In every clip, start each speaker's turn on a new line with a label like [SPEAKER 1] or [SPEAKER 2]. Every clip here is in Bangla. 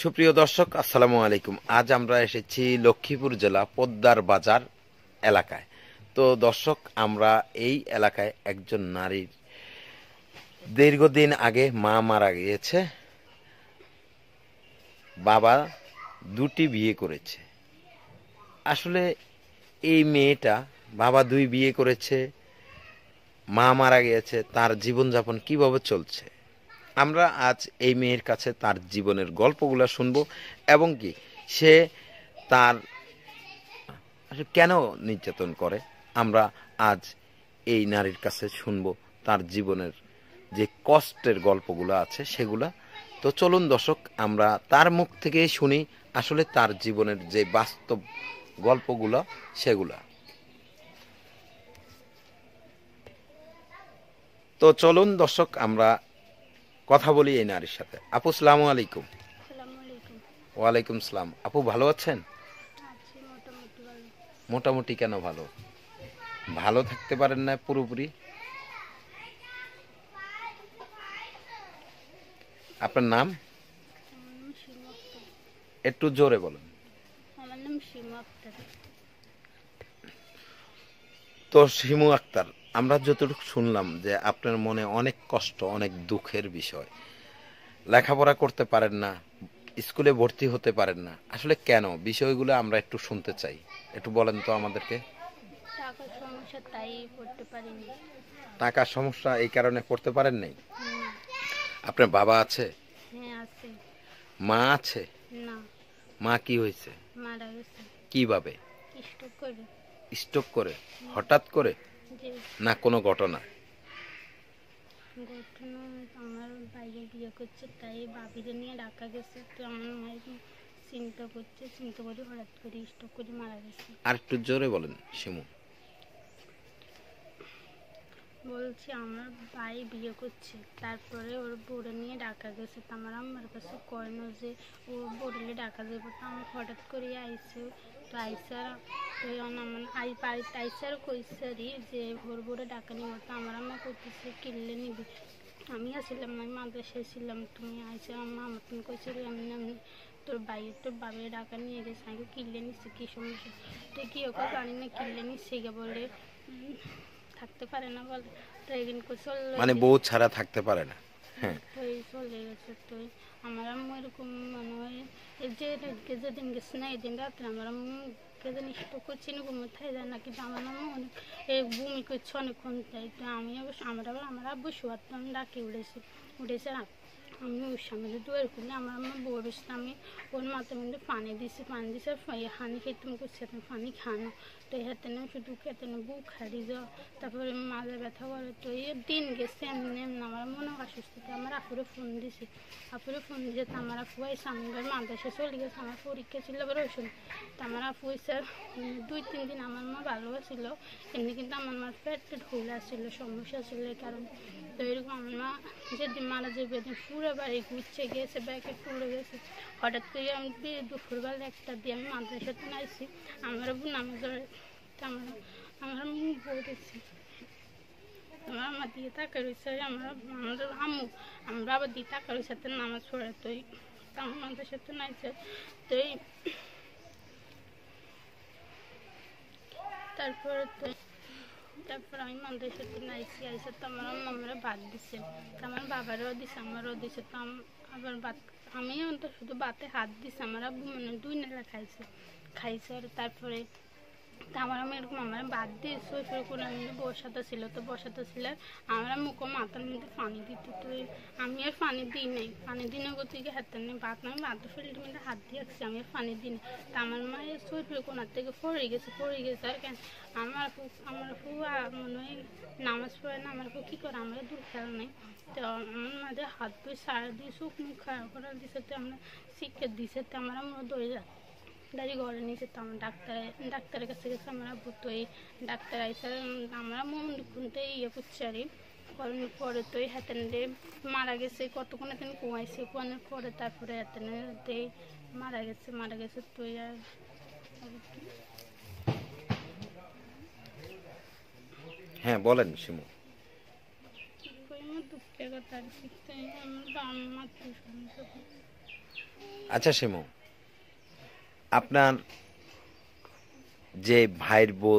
[SPEAKER 1] সুপ্রিয় দর্শক আসসালামু আলাইকুম আজ আমরা এসেছি লক্ষ্মীপুর জেলা পদ্মার বাজার এলাকায় তো দর্শক আমরা এই এলাকায় একজন নারীর দীর্ঘদিন আগে মা মারা গিয়েছে বাবা দুটি বিয়ে করেছে আসলে এই মেয়েটা বাবা দুই বিয়ে করেছে মা মারা গিয়েছে তার জীবনযাপন কিভাবে চলছে আমরা আজ এই মেয়ের কাছে তার জীবনের গল্পগুলো শুনব এবং কি সে তার কেন নির্যাতন করে আমরা আজ এই নারীর কাছে শুনব তার জীবনের যে কষ্টের গল্পগুলো আছে সেগুলা তো চলুন দর্শক আমরা তার মুখ থেকে শুনি আসলে তার জীবনের যে বাস্তব গল্পগুলো সেগুলা তো চলুন দর্শক আমরা কথা বলি এই নারীর সাথে আপু সালাম আলাইকুম ওয়ালাইকুম সালাম আপু ভালো আছেন মোটামুটি কেন ভালো ভালো থাকতে পারেন না পুরোপুরি আপনার নাম একটু জোরে বলুন তো শিমু আক্তার আমরা যতটুকু শুনলাম যে আপনার মনে অনেক কষ্ট অনেক দুঃখের বিষয় লেখাপড়া করতে পারেন না স্কুলে ভর্তি হতে পারেন না আসলে কেন বিষয়গুলো আমরা একটু শুনতে চাই একটু বলেন তো আমাদেরকে টাকার সমস্যা এই কারণে পড়তে পারেন নাই আপনার বাবা আছে হ্যাঁ, মা আছে মা কি হয়েছে কিভাবে স্টক করে হঠাৎ করে না কোনো ঘটনা
[SPEAKER 2] বলছি আমার ভাই বিয়ে করছে তারপরে ওর বোর নিয়ে ডাকা গেছে তো আমার আমার কাছে কয় যে ও বোরে ডাকা যাবে তো আমি হঠাৎ করে আইসে তো আইসার ওই মানে আই আইসার কইসারি যে ভোর ভোরে ডাকানি মতো আমার আমার কইতেছে কিনলে নিবি আমি আসছিলাম আমি মাদ্রাসায় ছিলাম তুমি আইসা আমার আমার তুমি কইছিল আমি আমি তোর বাইরে তোর বাবের ডাকা নিয়ে গেছে আমি কিনলে নিচ্ছে কি সমস্যা তুই কি ওকে জানি না কিনলে নিচ্ছে গে বলে থাকতে পারে না বলে তো এগিন মানে বউ
[SPEAKER 1] ছাড়া থাকতে পারে না হ্যাঁ
[SPEAKER 2] তো এই চলে গেছে তুই আমার এরকম মানে এই যে রাতকে যেদিন গেছে না এদিন রাত্রে আমার আম্মুকে জানি একটু করছি না ঘুমোতে যায় না কিন্তু আমার আম্মু অনেক এই বমি করছে অনেকক্ষণ তাই তো আমি অবশ্য আমরা আবার আমার আব্বু শোয়ার তো আমি ডাকে উড়েছি উঠেছে রাত আমি ওর সামনে দুয়ার খুলে আমার আমার বউর সাথে আমি ওর মাথার মধ্যে পানি দিছি পানি দিছে আর হানি খেতে আমি করছি এখন পানি খানো তো হাতে না শুধু খেতে না বুক হারি যাও তারপরে মাথা ব্যথা করে তো এই দিন গেছে এমনি এমনি আমার মনে অসুস্থতা আমার আপুরে ফোন দিছি আপুরে ফোন দিয়ে তো আমার আপু এই মাথা মাদ্রাসা চলে গেছে আমার পরীক্ষা ছিল আবার ওই সময় তো আমার আপু এসে দুই তিন দিন আমার মা ভালো ছিল এমনি কিন্তু আমার মার পেট ঢোলা ছিল সমস্যা ছিল এই কারণে তো এরকম আমার মা যেদিন মারা যাবে পুরো পুরো বাড়ি ঘুরছে গেছে ব্যাগে পড়ে গেছে হঠাৎ করে আমি দিয়ে দুপুরবেলা একটা দিয়ে আমি সাথে নাইছি আমার নামাজ আমার আমার বলেছি আমার আমার দিয়ে থাকা রয়েছে আমার আমাদের আম্মু আমরা আবার দিয়ে তাকা রয়েছে নামাজ পড়ে তো আমার সাথে নাইছে তো তারপরে তো তারপর আমি মন্দির সত্যি নাইছি আইসে তো আমার মামারা ভাত দিছে আমার বাবারও দিছে আমারও দিছে তো আবার ভাত আমি অন্তত শুধু ভাতে হাত দিছে আমার আব্বু মানে দুই নেলা খাইছে খাইছে আর তারপরে আমার আমি এরকম আমার বাদ দিয়ে শুয়ে শুরু করে আমি বসাতে ছিল তো বসাতে ছিল আমরা মুখো মাথার মধ্যে পানি দিত তো আমি আর পানি দিই নাই পানি দিনে গতিকে হাতে নেই বাদ আমি বাদ শরীরের মধ্যে হাত দিয়ে আসছি আমি আর পানি দিই তা আমার মা শুয়ে শুরু কোনার থেকে পড়ে গেছে পড়ে গেছে আর কেন আমার আমার ফুয়া মনে হয় নামাজ পড়ে না আমার কী করে আমার দূর খেয়াল নেই তো আমার মাঝে হাত ধুয়ে সারা দিয়ে শুকনো মুখ খারাপ করে দিছে তো আমরা শিক্ষা দিছে তো আমরা মনে দৌড়ে যাচ্ছে দাদি ঘরে নিয়ে যেতাম ডাক্তার ডাক্তারের কাছে গেছে আমরা ভুতোই ডাক্তার আইসা আমরা মন খুনতে ইয়ে করছি আর কারণ পরে তো ওই হাতেন মারা গেছে কতক্ষণ হাতেন কুয়াইছে কুয়ানোর পরে তারপরে হাতেন মারা গেছে মারা গেছে তুই আর
[SPEAKER 1] হ্যাঁ বলেন সিমু আচ্ছা সিমু আপনার যে ভাইয়ের বউ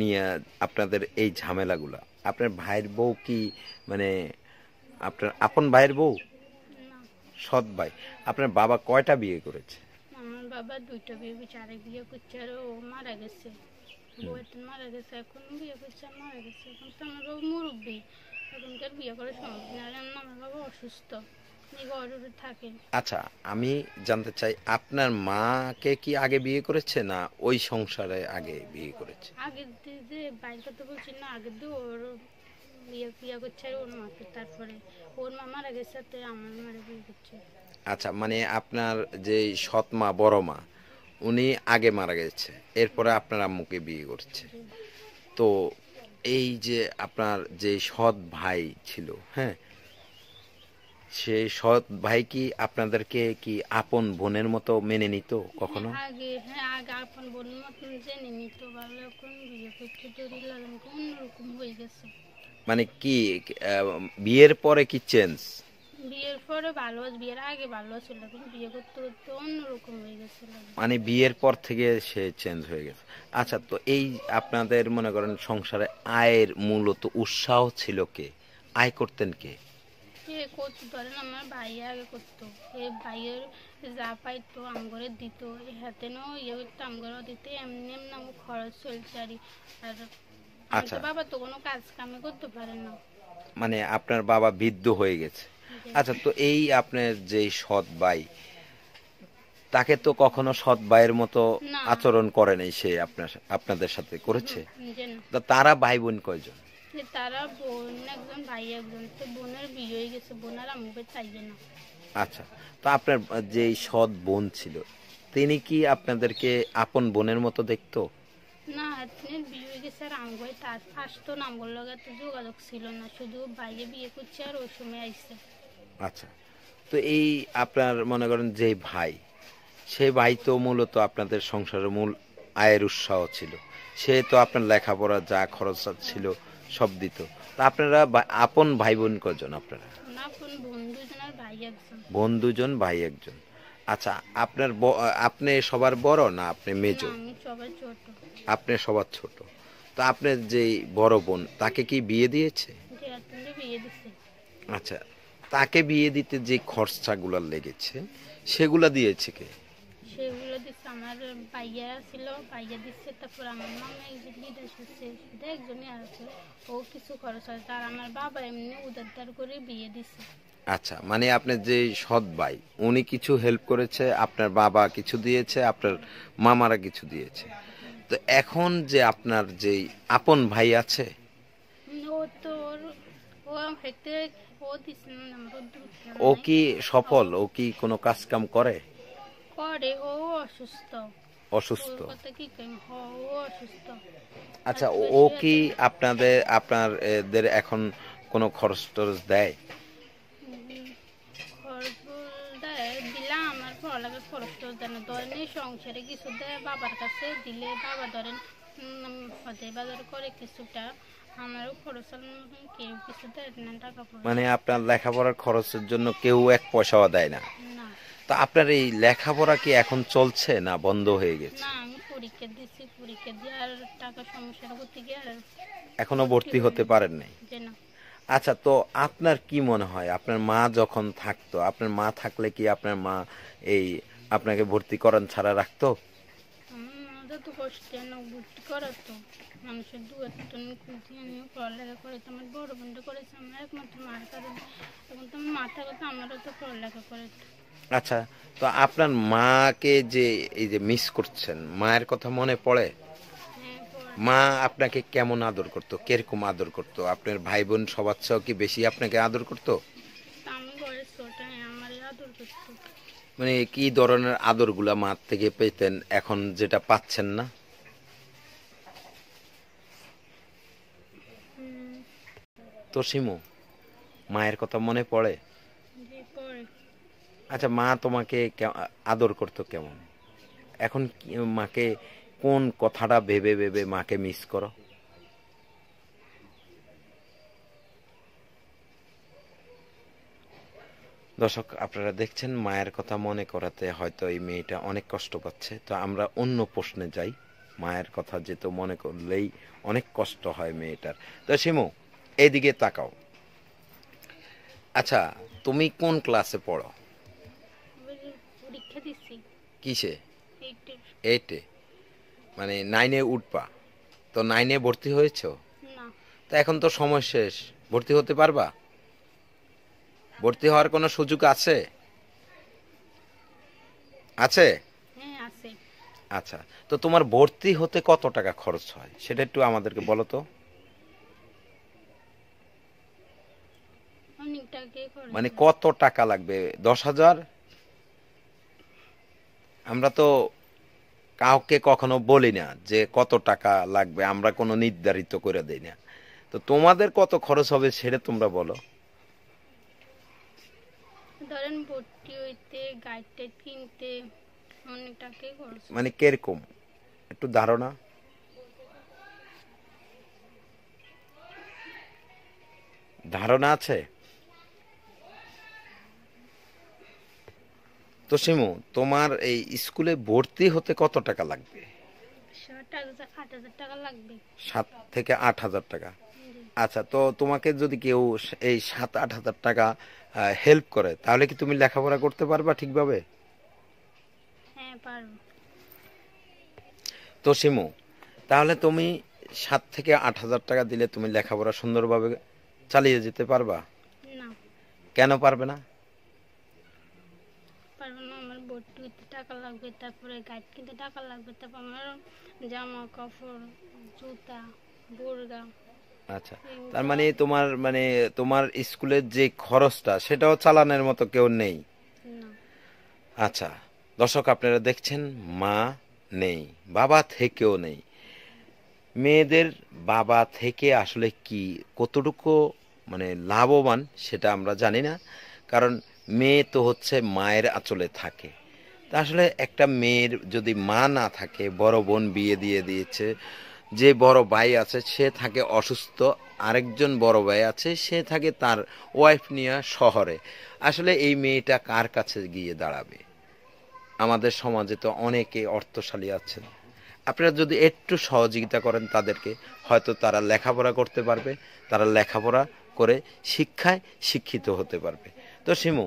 [SPEAKER 1] নিয়ে আপনাদের এই ঝামেলাগুলো আপনার ভাইয়ের বউ কি মানে আপনার আপন ভাইয়ের বউ সৎ ভাই আপনার বাবা কয়টা বিয়ে করেছে
[SPEAKER 2] আমার বাবা দুইটা বিয়ে করছে আরেক বিয়ে করছে আর ও মারা গেছে বউটা মারা গেছে এখন বিয়ে করছে আর মারা গেছে এখন তো আমার মুরব্বী এখনকার বিয়ে করে সম্ভব না আমার বাবা অসুস্থ
[SPEAKER 1] আচ্ছা আমি জানতে চাই আপনার মাকে কি আগে বিয়ে করেছে না ওই সংসারে আগে বিয়ে করেছে
[SPEAKER 2] আগে যে বলছি না আগে তো ওর বিয়ে বিয়ে করছে ওর মাকে তারপরে ওর মামার আগে সাথে আমার বিয়ে করছে
[SPEAKER 1] আচ্ছা মানে আপনার যে সৎ মা বড় মা উনি আগে মারা গেছে এরপরে আপনার আম্মুকে বিয়ে করছে তো এই যে আপনার যে সৎ ভাই ছিল হ্যাঁ সে সৎ ভাই কি আপনাদেরকে কি আপন বোনের মতো মেনে নিত কখনো হ্যাঁ, মানে কি বিয়ের পরে কি চেঞ্জ
[SPEAKER 2] বিয়ের পরে ভালো বিয়ের আগে ভালো ছিল কিন্তু বিয়ে করতে করতে অন্যরকম হয়ে গেছিল
[SPEAKER 1] মানে বিয়ের পর থেকে সে চেঞ্জ হয়ে গেছে আচ্ছা তো এই আপনাদের মনে করেন সংসারে আয়ের মূলত উৎসাহ ছিল কে আয় করতেন কে
[SPEAKER 2] যে করতো ধরেন আমার ভাই আগে করতো এ ভাইয়ের যা পাইতো আমগরে দিত হাতেনও ইয়ে করতো আমগরেও দিতে এমনি এমনি আমার খরচ চলছে আর আর আচ্ছা বাবা তো কোনো কাজ কামে করতে পারে না
[SPEAKER 1] মানে আপনার বাবা বৃদ্ধ হয়ে গেছে হ্যাঁ। আচ্ছা তো এই আপনার যে সৎ ভাই তাকে তো কখনো সৎ ভাইয়ের মতো আচরণ করেনি সে আপনার আপনাদের সাথে করেছে তো তারা ভাই বোন কয়জন
[SPEAKER 2] যে তারা বোন একজন ভাই একজন তো বোনের বিয়ে হয়ে গেছে বোন আর আমাকে চাইবে না
[SPEAKER 1] আচ্ছা তো আপনার যে সৎ বোন ছিল তিনি কি আপনাদেরকে আপন বোনের মতো দেখতো
[SPEAKER 2] না তিনি বিয়ে হয়ে গেছে আর আমগোয় তার আসতো না আমগোর লগে তো যোগাযোগ ছিল না শুধু বাইরে বিয়ে করছে আর ওই সময় আইছে
[SPEAKER 1] আচ্ছা তো এই আপনার মনে করেন যে ভাই সে ভাই তো মূলত আপনাদের সংসারের মূল আয়ের উৎসাহ ছিল সে তো আপনার লেখাপড়া যা খরচ ছিল সব দিত তা আপনারা আপন ভাই বোন কজন আপনারা বন্ধু দুজন ভাই একজন আচ্ছা আপনার আপনি সবার বড় না আপনি মেজ আপনি সবার ছোট তো আপনার যে বড় বোন তাকে কি বিয়ে দিয়েছে আচ্ছা তাকে বিয়ে দিতে যে খরচাগুলো লেগেছে সেগুলা দিয়েছে কে
[SPEAKER 2] সেগুলো দিচ্ছে আমার ভাইয়া ছিল ভাইয়া দিচ্ছে তারপর আমার মামা একজন লিডার হচ্ছে একজনই আছে ও কিছু খরচ হয় আর আমার বাবা এমনি উদারদার করে বিয়ে দিচ্ছে
[SPEAKER 1] আচ্ছা মানে আপনার যে সৎ ভাই উনি কিছু হেল্প করেছে আপনার বাবা কিছু দিয়েছে আপনার মামারা কিছু দিয়েছে তো এখন যে আপনার যে আপন ভাই আছে ও কি সফল ও কি কোনো কাজ কাম করে
[SPEAKER 2] পরে ও অসুস্থ
[SPEAKER 1] অসুস্থ আচ্ছা ও কি আপনাদের আপনাদের এখন কোনো খরচ টরচ দেয়
[SPEAKER 2] পড়ালেখার খরচ টরচ দেয় ধরেন সংসারে কিছু দেয় বাবার কাছে দিলে বাবা ধরেন হতে বাজার করে কিছুটা
[SPEAKER 1] মানে আপনার লেখাপড়ার খরচের জন্য কেউ এক পয়সাও দেয় না তো আপনার এই লেখাপড়া কি এখন চলছে না বন্ধ হয়ে গেছে এখনো ভর্তি হতে পারেন নাই আচ্ছা তো আপনার কি মনে হয় আপনার মা যখন থাকতো আপনার মা থাকলে কি আপনার মা এই আপনাকে ভর্তি করান ছাড়া রাখতো
[SPEAKER 2] আমাদের তো হোস্টেল ভর্তি করাতো মানুষের দু একটা আমিও পড়ালেখা করে তো আমার বড় বোনটা করেছে আমরা একমাত্র মার কারণে এখন তো আমার মাথা কথা আমারও তো পড়ালেখা করে
[SPEAKER 1] আচ্ছা তো আপনার মাকে যে এই যে মিস করছেন মায়ের কথা মনে হ্যাঁ, পড়ে মা আপনাকে কেমন আদর করতো কেরকম আদর করতো আপনার ভাই বোন সবার কি বেশি আপনাকে আদর করতো মানে কি ধরনের আদরগুলা মার থেকে পেতেন এখন যেটা পাচ্ছেন না তো সিমু মায়ের কথা মনে পড়ে আচ্ছা মা তোমাকে আদর করতো কেমন এখন মাকে কোন কথাটা ভেবে ভেবে মাকে মিস করো দর্শক আপনারা দেখছেন মায়ের কথা মনে করাতে হয়তো এই মেয়েটা অনেক কষ্ট পাচ্ছে তো আমরা অন্য প্রশ্নে যাই মায়ের কথা যেহেতু মনে করলেই অনেক কষ্ট হয় মেয়েটার তো সিমু এইদিকে তাকাও আচ্ছা তুমি কোন ক্লাসে পড়ো কিসে এইটে মানে নাইনে উঠবা তো নাইনে ভর্তি হয়েছ তা এখন তো সময় শেষ ভর্তি হতে পারবা ভর্তি হওয়ার কোনো সুযোগ আছে হ্যাঁ, আছে আচ্ছা তো তোমার ভর্তি হতে কত টাকা খরচ হয় সেটা একটু আমাদেরকে বলো তো মানে কত টাকা লাগবে দশ হাজার আমরা তো কাউকে কখনো বলি না যে কত টাকা লাগবে আমরা কোনো নির্ধারিত করে দিই না তো তোমাদের কত খরচ হবে সেটা তোমরা বলো
[SPEAKER 2] ধরেন ভর্তি হইতে গাইতে কিনতে অনেকটাকে খরচ মানে
[SPEAKER 1] কিরকম একটু ধারণা ধারণা আছে তো সিমু তোমার এই স্কুলে ভর্তি হতে কত টাকা লাগবে সাত থেকে আট হাজার টাকা আচ্ছা তো তোমাকে যদি কেউ এই সাত আট হাজার টাকা হেল্প করে তাহলে কি তুমি লেখাপড়া করতে পারবা ঠিকভাবে হ্যাঁ, তো শিমু তাহলে তুমি সাত থেকে আট হাজার টাকা দিলে তুমি লেখাপড়া সুন্দরভাবে চালিয়ে যেতে পারবা কেন পারবে না
[SPEAKER 2] না টাকা লাগবে তারপরে গাইড টাকা লাগবে জামা কাপড় জুতা বোরগা
[SPEAKER 1] আচ্ছা তার মানে তোমার মানে তোমার স্কুলের যে খরচটা সেটাও চালানোর মতো কেউ নেই আচ্ছা দর্শক আপনারা দেখছেন মা নেই বাবা থেকেও নেই মেয়েদের বাবা থেকে আসলে কি কতটুকু মানে লাভবান সেটা আমরা জানি না কারণ মেয়ে তো হচ্ছে মায়ের আঁচলে থাকে তা আসলে একটা মেয়ের যদি মা না থাকে বড় বোন বিয়ে দিয়ে দিয়েছে যে বড় ভাই আছে সে থাকে অসুস্থ আরেকজন বড় ভাই আছে সে থাকে তার ওয়াইফ নিয়ে শহরে আসলে এই মেয়েটা কার কাছে গিয়ে দাঁড়াবে আমাদের সমাজে তো অনেকে অর্থশালী আছেন আপনারা যদি একটু সহযোগিতা করেন তাদেরকে হয়তো তারা লেখাপড়া করতে পারবে তারা লেখাপড়া করে শিক্ষায় শিক্ষিত হতে পারবে তো শিমু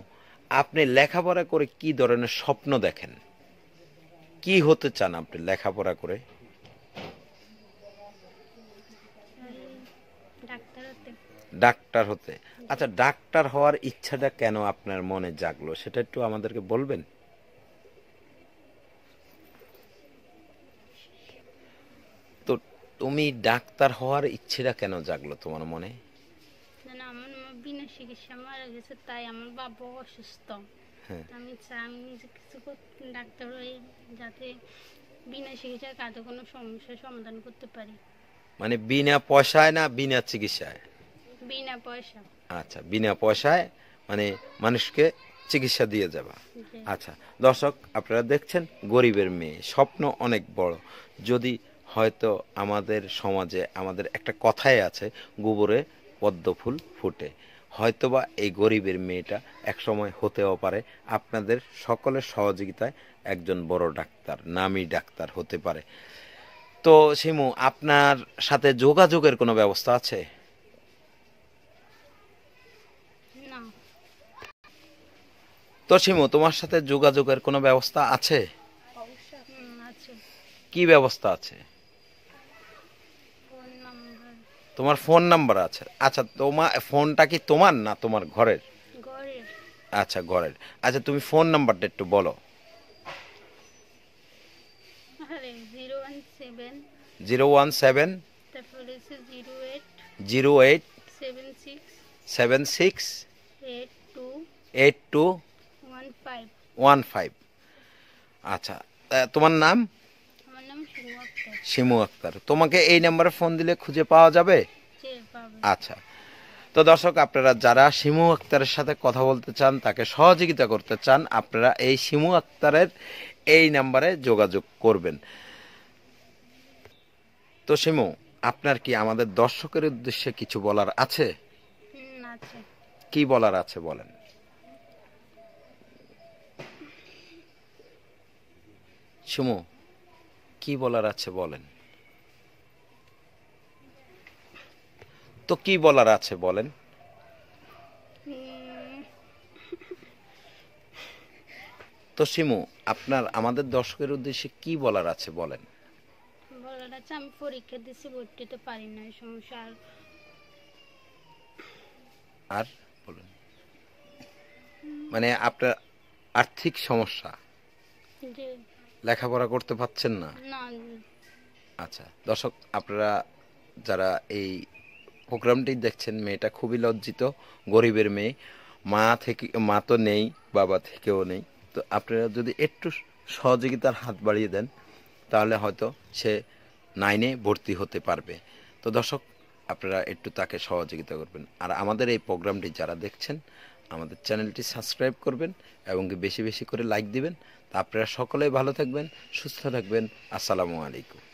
[SPEAKER 1] আপনি লেখাপড়া করে কি ধরনের স্বপ্ন দেখেন কি হতে চান আপনি লেখাপড়া করে ডাক্তার হতে আচ্ছা ডাক্তার হওয়ার ইচ্ছাটা কেন আপনার মনে জাগলো সেটা একটু আমাদেরকে বলবেন তো তুমি ডাক্তার হওয়ার ইচ্ছেটা কেন জাগলো তোমার মনে
[SPEAKER 2] বিনা চিকিৎসা মারা গেছে তাই আমার বাবা অসুস্থ হ্যাঁ। আমি চাই আমি কিছু ডাক্তার হয়ে যাতে বিনা চিকিৎসায় কাজে কোনো সমস্যার সমাধান করতে পারি
[SPEAKER 1] মানে বিনা পয়সায় না বিনা চিকিৎসায়
[SPEAKER 2] বিনা পয়সা
[SPEAKER 1] আচ্ছা বিনা পয়সায় মানে মানুষকে চিকিৎসা দিয়ে যাবা আচ্ছা দর্শক আপনারা দেখছেন গরিবের মেয়ে স্বপ্ন অনেক বড় যদি হয়তো আমাদের সমাজে আমাদের একটা কথাই আছে গোবরে পদ্ম ফুল ফুটে হয়তোবা এই গরিবের মেয়েটা একসময় হতেও পারে আপনাদের সকলের সহযোগিতায় একজন বড় ডাক্তার নামি ডাক্তার হতে পারে তো সিমু আপনার সাথে যোগাযোগের কোনো ব্যবস্থা আছে তো সিমু তোমার সাথে যোগাযোগের কোনো ব্যবস্থা আছে কি ব্যবস্থা আছে তোমার ফোন নাম্বার আছে আচ্ছা তোমার ফোনটা কি তোমার না তোমার ঘরের আচ্ছা ঘরের আচ্ছা তুমি ফোন নাম্বারটা একটু বলো zero one seven zero eight seven six eight two eight two one five আচ্ছা তোমার নাম শিমু আক্তার তোমাকে এই নাম্বারে ফোন দিলে খুঁজে পাওয়া যাবে আচ্ছা তো দর্শক আপনারা যারা শিমু আক্তারের সাথে কথা বলতে চান তাকে সহযোগিতা করতে চান আপনারা এই শিমু আক্তারের এই নাম্বারে যোগাযোগ করবেন তো শিমু আপনার কি আমাদের দর্শকের উদ্দেশ্যে কিছু বলার আছে কি বলার আছে বলেন সুমু কি বলার আছে বলেন তো কি বলার আছে বলেন তো সিমু আপনার আমাদের দর্শকের উদ্দেশ্যে কি বলার আছে বলেন
[SPEAKER 2] বলার আছে আমি পরীক্ষা দিছি ভর্তিতে পারি না সমস্যা আর
[SPEAKER 1] আর বলুন মানে আপনার আর্থিক সমস্যা লেখাপড়া করতে পাচ্ছেন না আচ্ছা দর্শক আপনারা যারা এই প্রোগ্রামটি দেখছেন মেয়েটা খুবই লজ্জিত গরিবের মেয়ে মা থেকে মা তো নেই বাবা থেকেও নেই তো আপনারা যদি একটু সহযোগিতার হাত বাড়িয়ে দেন তাহলে হয়তো সে নাইনে ভর্তি হতে পারবে তো দর্শক আপনারা একটু তাকে সহযোগিতা করবেন আর আমাদের এই প্রোগ্রামটি যারা দেখছেন আমাদের চ্যানেলটি সাবস্ক্রাইব করবেন এবং বেশি বেশি করে লাইক দিবেন তা আপনারা সকলেই ভালো থাকবেন সুস্থ থাকবেন আসসালামু আলাইকুম